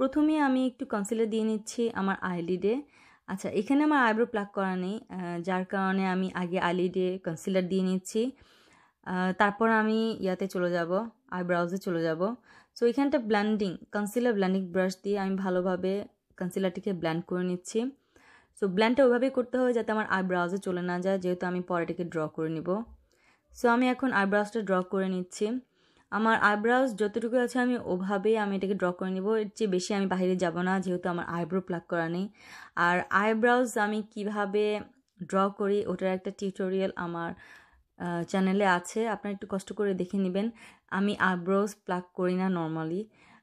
প্রথমে আমি একটু কনসিলার দিয়ে নিচ্ছি আমার আইলিডে আচ্ছা এখানে আমার আইব্রো প্লাক করা নেই যার কারণে আমি আগে আইলিডে কনসিলার দিয়ে নিচ্ছি তারপর আমি ইয়াতে চলে যাব আইব্রাউজে চলে যাব সো এখানটা ব্ল্যান্ডিং কনসিলার ব্ল্যান্ডিং ব্রাশ দিয়ে আমি ভালোভাবে কনসিলারটিকে ব্ল্যান্ড করে নিচ্ছি সো ব্ল্যান্ডটা ওইভাবেই করতে হবে যাতে আমার আইব্রাউজে চলে না যায় যেহেতু আমি পরেটিকে ড্র করে নিব সো আমি এখন আইব্রাউজটা ড্র করে নিচ্ছি আমার আইব্রাউজ যতটুকু আছে আমি ওভাবে আমি এটাকে ড্র করে নেবো এর চেয়ে বেশি আমি বাইরে যাব না যেহেতু আমার আইব্রো প্লাক করা নেই আর আইব্রাউজ আমি কিভাবে ড্র করি ওটার একটা টিউটোরিয়াল আমার চ্যানেলে আছে আপনারা একটু কষ্ট করে দেখে নেবেন আমি আইব্রোজ প্লাক করি না নর্মালি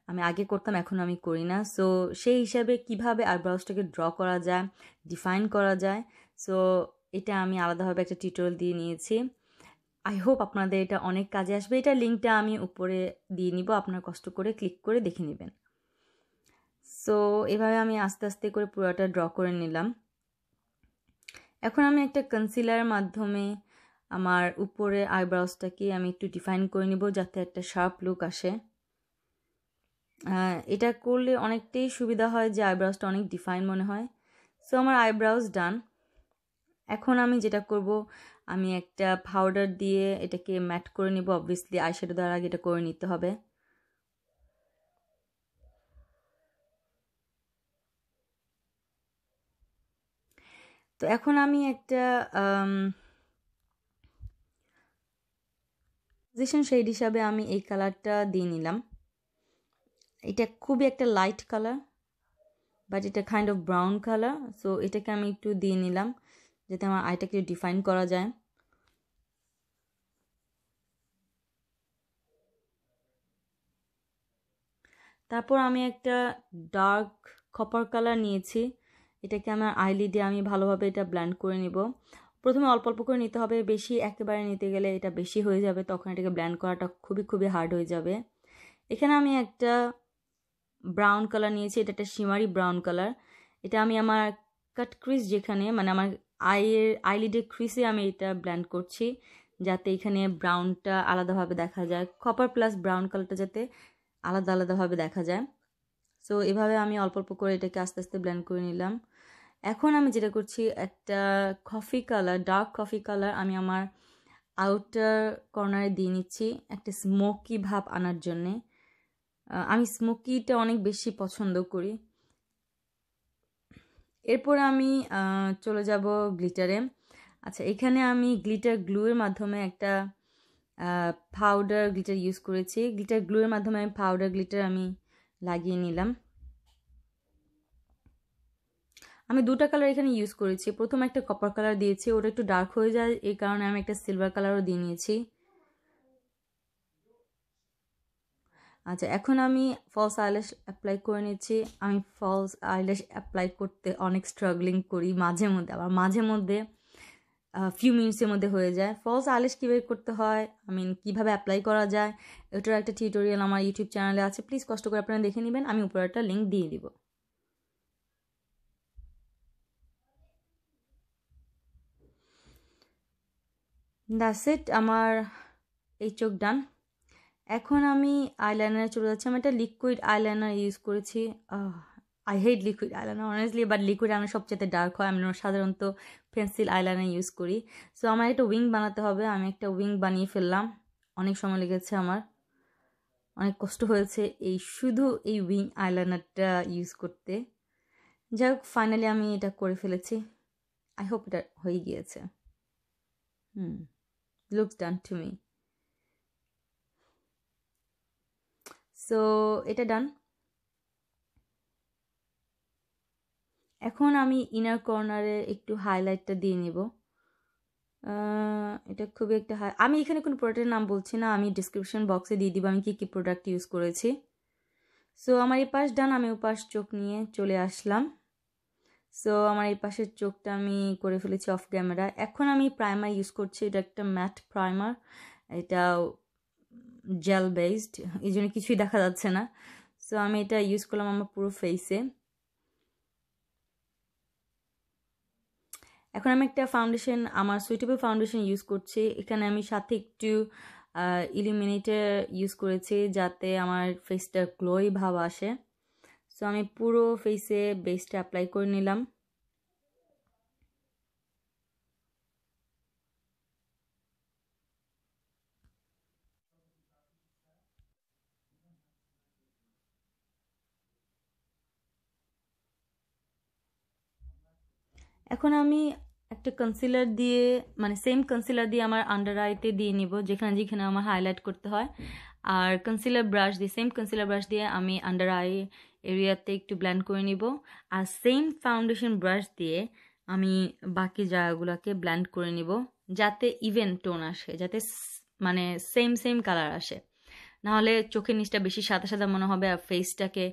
আমি আগে করতাম এখন আমি করি না সো সেই হিসাবে কিভাবে আইব্রাউজটাকে ড্র করা যায় ডিফাইন করা যায় সো এটা আমি আলাদাভাবে একটা টিউটোরিয়াল দিয়ে নিয়েছি আই হোপ আপনাদের এটা অনেক কাজে আসবে এটা লিঙ্কটা আমি উপরে দিয়ে নিব আপনার কষ্ট করে ক্লিক করে দেখে নেবেন সো এভাবে আমি আস্তে আস্তে করে পুরোটা ড্র করে নিলাম এখন আমি একটা কনসিলারের মাধ্যমে আমার উপরে আইব্রাউজটাকে আমি একটু ডিফাইন করে নিব যাতে একটা শার্প লুক আসে এটা করলে অনেকটাই সুবিধা হয় যে আইব্রাউজটা অনেক ডিফাইন মনে হয় সো আমার আইব্রাউজ ডান এখন আমি যেটা করব আমি একটা পাউডার দিয়ে এটাকে ম্যাট করে নিব অবভিয়াসলি আইশ্যাডো দেওয়ার আগে এটা করে নিতে হবে তো এখন আমি একটা পজিশন শেড হিসাবে আমি এই কালারটা দিয়ে নিলাম এটা খুবই একটা লাইট কালার বাট এটা kind of brown colour so এটাকে আমি একটু দিয়ে নিলাম যাতে আমার আইটাকে ডিফাইন করা যায় তারপর আমি একটা ডার্ক খপার কালার নিয়েছি এটাকে আমার দিয়ে আমি ভালোভাবে এটা ব্ল্যান্ড করে নিব প্রথমে অল্প অল্প করে নিতে হবে বেশি একেবারে নিতে গেলে এটা বেশি হয়ে যাবে তখন এটাকে ব্ল্যান্ড করাটা খুবই খুবই হার্ড হয়ে যাবে এখানে আমি একটা ব্রাউন কালার নিয়েছি এটা একটা সিমারি ব্রাউন কালার এটা আমি আমার কাটক্রিজ যেখানে মানে আমার আইয়ের আইলিডের ক্রিসে আমি এটা ব্ল্যান্ড করছি যাতে এখানে ব্রাউনটা আলাদাভাবে দেখা যায় কপার প্লাস ব্রাউন কালারটা যাতে আলাদা আলাদাভাবে দেখা যায় সো এভাবে আমি অল্প অল্প করে এটাকে আস্তে আস্তে ব্ল্যান্ড করে নিলাম এখন আমি যেটা করছি একটা coffee colour dark coffee colour আমি আমার আউটার কর্নারে দিয়ে নিচ্ছি একটা স্মোকি ভাব আনার জন্যে আমি স্মোকিটা অনেক বেশি পছন্দ করি এরপর আমি চলে যাব গ্লিটারে আচ্ছা এখানে আমি গ্লিটার গ্লুয়ের মাধ্যমে একটা পাউডার গ্লিটার ইউজ করেছি গ্লিটার গ্লুয়ের মাধ্যমে আমি পাউডার গ্লিটার আমি লাগিয়ে নিলাম আমি দুটা কালার এখানে ইউজ করেছি প্রথম একটা কপার কালার দিয়েছি ওটা একটু ডার্ক হয়ে যায় এই কারণে আমি একটা সিলভার কালারও দিয়ে নিয়েছি আচ্ছা এখন আমি ফলস আইল্যাশ অ্যাপ্লাই করে নিচ্ছি আমি ফলস আইল্যাশ অ্যাপ্লাই করতে অনেক স্ট্রাগলিং করি মাঝে মধ্যে আবার মাঝে মধ্যে ফিউ মিনিটসের মধ্যে হয়ে যায় ফলস আইল্যাশ কীভাবে করতে হয় আই মিন কীভাবে অ্যাপ্লাই করা যায় এটার একটা টিউটোরিয়াল আমার ইউটিউব চ্যানেলে আছে প্লিজ কষ্ট করে আপনারা দেখে নেবেন আমি উপরে একটা লিঙ্ক দিয়ে দিব দ্যাটস ইট আমার এই চোখ ডান এখন আমি আইলাইনারে চলে যাচ্ছি আমি একটা লিকুইড আইলাইনার ইউজ করেছি I hate liquid eyeliner honestly but liquid eyeliner সবচেয়ে ডার্ক হয় আমি সাধারণত পেন্সিল আইলাইনার ইউজ করি সো আমার একটা উইং বানাতে হবে আমি একটা উইং বানিয়ে ফেললাম অনেক সময় লেগেছে আমার অনেক কষ্ট হয়েছে এই শুধু এই উইং আইলাইনারটা ইউজ করতে যাই হোক ফাইনালি আমি এটা করে ফেলেছি আই হোপ এটা হয়ে গিয়েছে hmm look done to me so এটা ডান এখন আমি ইনার কর্নারে একটু হাইলাইটটা দিয়ে নেব এটা খুবই একটা হাই আমি এখানে কোনো প্রোডাক্টের নাম বলছি না আমি ডিসক্রিপশন বক্সে দিয়ে দিব আমি কী কী প্রোডাক্ট ইউজ করেছি সো আমার এই পাশ ডান আমি ওপাশ চোখ নিয়ে চলে আসলাম সো আমার এই পাশের চোখটা আমি করে ফেলেছি অফ ক্যামেরা এখন আমি প্রাইমার ইউজ করছি এটা একটা ম্যাট প্রাইমার এটা জেল বেসড এই জন্য কিছুই দেখা যাচ্ছে না সো আমি এটা ইউজ করলাম আমার পুরো ফেসে এখন আমি একটা ফাউন্ডেশন আমার সুইটেবল ফাউন্ডেশন ইউজ করছি এখানে আমি সাথে একটু ইলিমিনেটার ইউজ করেছি যাতে আমার ফেসটা গ্লোই ভাব আসে সো আমি পুরো ফেসে বেসটা অ্যাপ্লাই করে নিলাম এখন আমি একটা কনসিলার দিয়ে মানে সেম কনসিলার দিয়ে আমার আন্ডার আইতে দিয়ে নিব যেখানে যেখানে আমার হাইলাইট করতে হয় আর কনসিলার ব্রাশ দিয়ে সেম কনসিলার ব্রাশ দিয়ে আমি আন্ডার আই এরিয়াতে একটু ব্ল্যান্ড করে নিব আর সেম ফাউন্ডেশন ব্রাশ দিয়ে আমি বাকি জায়গাগুলোকে ব্ল্যান্ড করে নিব যাতে ইভেন টোন আসে যাতে মানে সেম সেম কালার আসে নাহলে চোখের নিচটা বেশি সাদা সাদা মনে হবে আর ফেসটাকে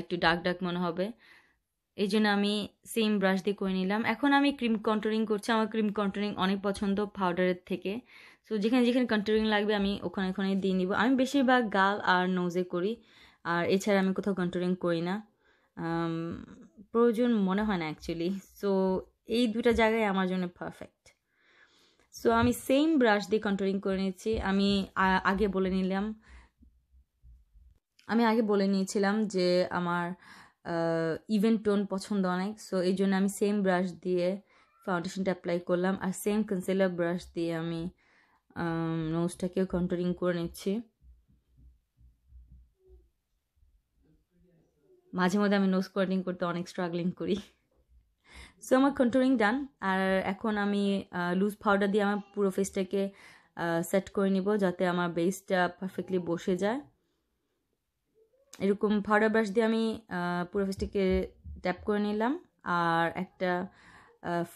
একটু ডার্ক ডার্ক মনে হবে এই জন্য আমি সেম ব্রাশ দিয়ে করে নিলাম এখন আমি ক্রিম কন্ট্রোলিং করছি আমার ক্রিম কন্ট্রোলিং অনেক পছন্দ পাউডারের থেকে সো যেখানে যেখানে কন্ট্রোলিং লাগবে আমি ওখানে ওখানে দিয়ে নিব আমি বেশিরভাগ গাল আর নোজে করি আর এছাড়া আমি কোথাও কন্ট্রোলিং করি না প্রয়োজন মনে হয় না অ্যাকচুয়ালি সো এই দুটা জায়গায় আমার জন্য পারফেক্ট সো আমি সেম ব্রাশ দিয়ে কন্ট্রোলিং করে নিয়েছি আমি আগে বলে নিলাম আমি আগে বলে নিয়েছিলাম যে আমার ইভেন টোন পছন্দ অনেক সো এই জন্য আমি সেম ব্রাশ দিয়ে ফাউন্ডেশনটা অ্যাপ্লাই করলাম আর সেম কনসিলার ব্রাশ দিয়ে আমি নোজটাকেও কন্ট্রোলিং করে নিচ্ছি মাঝে মধ্যে আমি নোজ কন্ট্রোলিং করতে অনেক স্ট্রাগলিং করি সো আমার কন্ট্রোলিং ডান আর এখন আমি লুজ পাউডার দিয়ে আমার পুরো ফেসটাকে সেট করে নিব যাতে আমার বেসটা পারফেক্টলি বসে যায় এরকম ফাউডার ব্রাশ দিয়ে আমি পুরো ফেসটিকে ট্যাপ করে নিলাম আর একটা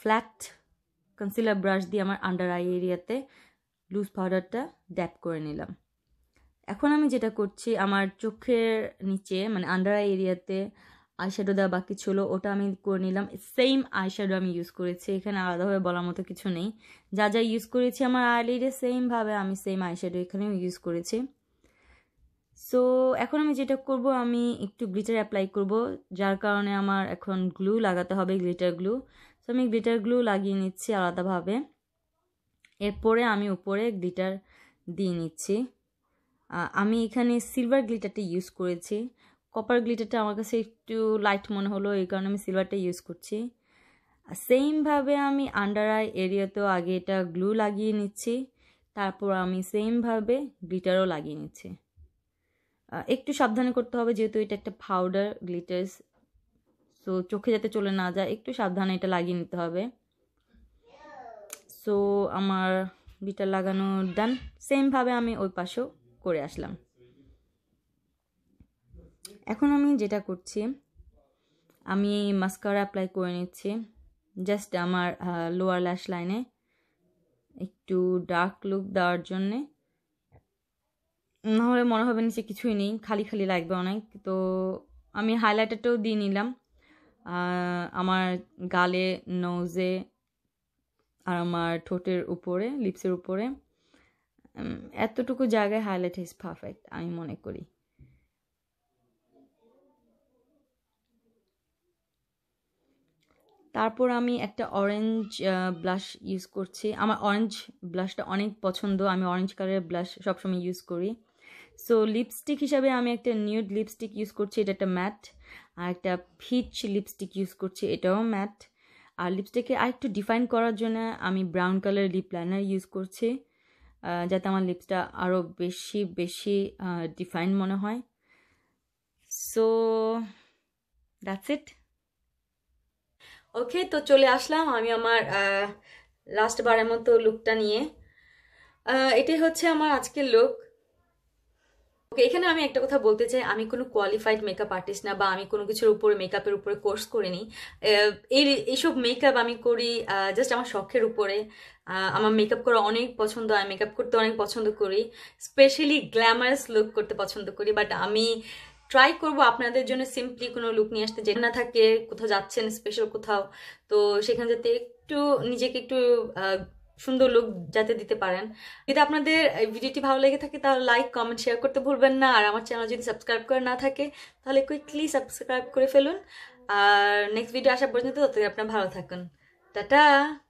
ফ্ল্যাট কনসিলার ব্রাশ দিয়ে আমার আন্ডার আই এরিয়াতে লুজ পাউডারটা ড্যাপ করে নিলাম এখন আমি যেটা করছি আমার চোখের নিচে মানে আন্ডার আই এরিয়াতে আইশ্যাডো দেওয়া বাকি ছিল ওটা আমি করে নিলাম সেম আইশ্যাডো আমি ইউজ করেছি এখানে আলাদাভাবে বলার মতো কিছু নেই যা যা ইউজ করেছি আমার আইলিডে সেমভাবে আমি সেম আইশ্যাডো এখানেও ইউজ করেছি সো এখন আমি যেটা করব আমি একটু গ্লিটার অ্যাপ্লাই করব যার কারণে আমার এখন গ্লু লাগাতে হবে গ্লিটার গ্লু সো আমি গ্লিটার গ্লু লাগিয়ে নিচ্ছি আলাদাভাবে এরপরে আমি উপরে গ্লিটার দিয়ে নিচ্ছি আমি এখানে সিলভার গ্লিটারটা ইউজ করেছি কপার গ্লিটারটা আমার কাছে একটু লাইট মনে হলো এই কারণে আমি সিলভারটা ইউজ করছি সেমভাবে আমি আন্ডার আই এরিয়াতেও আগে এটা গ্লু লাগিয়ে নিচ্ছি তারপর আমি সেমভাবে গ্লিটারও লাগিয়ে নিচ্ছি একটু সাবধানে করতে হবে যেহেতু এটা একটা পাউডার গ্লিটার্স সো চোখে যাতে চলে না যায় একটু সাবধানে এটা লাগিয়ে নিতে হবে সো আমার বিটার লাগানো ডান সেমভাবে আমি ওই পাশেও করে আসলাম এখন আমি যেটা করছি আমি মাস্কারা অ্যাপ্লাই করে নিচ্ছি জাস্ট আমার লোয়ার ল্যাশ লাইনে একটু ডার্ক লুক দেওয়ার জন্যে নাহলে মনে হবে নিচে কিছুই নেই খালি খালি লাগবে অনেক তো আমি হাইলাইটারটাও দিয়ে নিলাম আমার গালে নৌজে আর আমার ঠোঁটের উপরে লিপসের উপরে এতটুকু জায়গায় হাইলাইট ইজ পারফেক্ট আমি মনে করি তারপর আমি একটা অরেঞ্জ ব্লাশ ইউজ করছি আমার অরেঞ্জ ব্লাশটা অনেক পছন্দ আমি অরেঞ্জ কালারের ব্লাশ সবসময় ইউজ করি সো লিপস্টিক হিসাবে আমি একটা নিউড লিপস্টিক ইউজ করছি এটা একটা ম্যাট আর একটা ফিচ লিপস্টিক ইউজ করছি এটাও ম্যাট আর লিপস্টিককে আরেকটু ডিফাইন করার জন্য আমি brown colour lip liner use করছি যাতে আমার লিপসটা আরও বেশি বেশি ডিফাইন মনে হয় সো দ্যাটস ইট ওকে তো চলে আসলাম আমি আমার লাস্ট বারের মতো লুকটা নিয়ে এটাই হচ্ছে আমার আজকের লুক ওকে এখানে আমি একটা কথা বলতে চাই আমি কোনো কোয়ালিফাইড মেকআপ আর্টিস্ট না বা আমি কোনো কিছুর উপরে মেকআপের উপরে কোর্স করিনি এই এইসব মেকআপ আমি করি জাস্ট আমার শখের উপরে আমার মেকআপ করা অনেক পছন্দ আমি মেকআপ করতে অনেক পছন্দ করি স্পেশালি গ্ল্যামারাস লুক করতে পছন্দ করি বাট আমি ট্রাই করব আপনাদের জন্য সিম্পলি কোনো লুক নিয়ে আসতে যেটা না থাকে কোথাও যাচ্ছেন স্পেশাল কোথাও তো সেখানে যাতে একটু নিজেকে একটু সুন্দর লুক যাতে দিতে পারেন যদি আপনাদের ভিডিওটি ভালো লেগে থাকে তাহলে লাইক কমেন্ট শেয়ার করতে ভুলবেন না আর আমার চ্যানেল যদি সাবস্ক্রাইব করে না থাকে তাহলে কুইকলি সাবস্ক্রাইব করে ফেলুন আর নেক্সট ভিডিও আসা পর্যন্ত ততদিন আপনার ভালো থাকুন টাটা